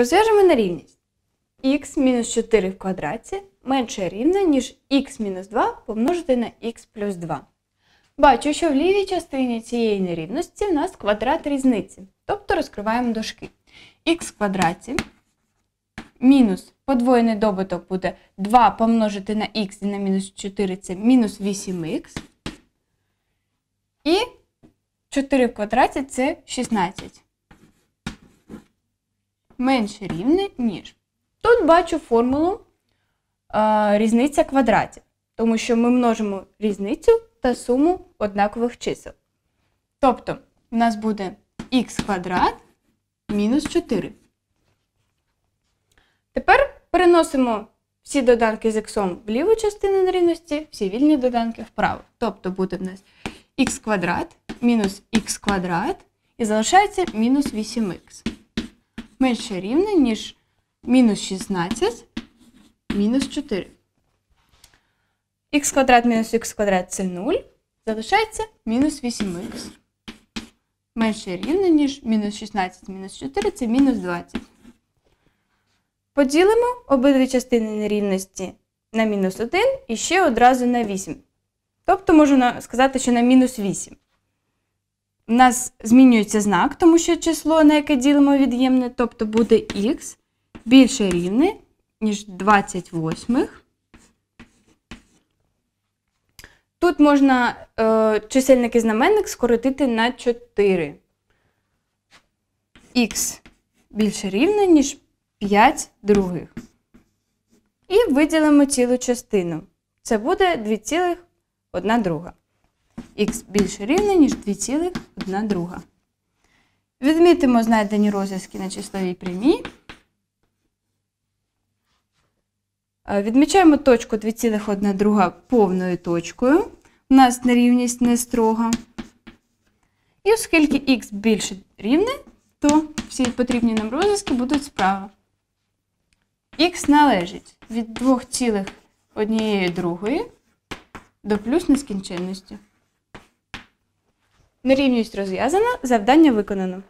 Розв'яжемо на рівність мінус 4 в квадраті менше рівне, ніж мінус 2 помножити на х плюс 2. Бачу, що в лівій частині цієї нерівності в нас квадрат різниці, тобто розкриваємо дошки. х в квадраті мінус подвоєний добуток буде 2 помножити на х і на мінус 4 це мінус 8х. І 4 в квадраті це 16 менше рівне, ніж. Тут бачу формулу а, різниця квадратів, тому що ми множимо різницю та суму однакових чисел. Тобто, у нас буде х квадрат мінус 4. Тепер переносимо всі доданки з х в ліву частину нерівності, всі вільні доданки вправо. Тобто буде в нас х квадрат мінус х квадрат і залишається мінус 8х менше рівне, ніж мінус 16 мінус 4. Х квадрат мінус х квадрат це 0. Залишається мінус 8х. Менше рівне, ніж мінус 16 мінус 4 це мінус 20. Поділимо обидві частини нерівності на мінус 1 і ще одразу на 8. Тобто можу сказати, що на мінус 8. У нас змінюється знак, тому що число, на яке ділимо від'ємне, тобто буде х більше рівне, ніж 28. Тут можна е, чисельник і знаменник скоротити на 4. Х більше рівне, ніж 5 других. І виділимо цілу частину. Це буде 2,1 друга х більше рівне, ніж 2,1 друга. Відмітимо знайдені розв'язки на числовій прямій. Е, відмічаємо точку 2,1 друга повною точкою. У нас нерівність не строга. І оскільки х більше рівне, то всі потрібні нам розв'язки будуть справа. Х належить від 2,1 другої до плюс нескінченності. Нерівність розв'язана, завдання виконано.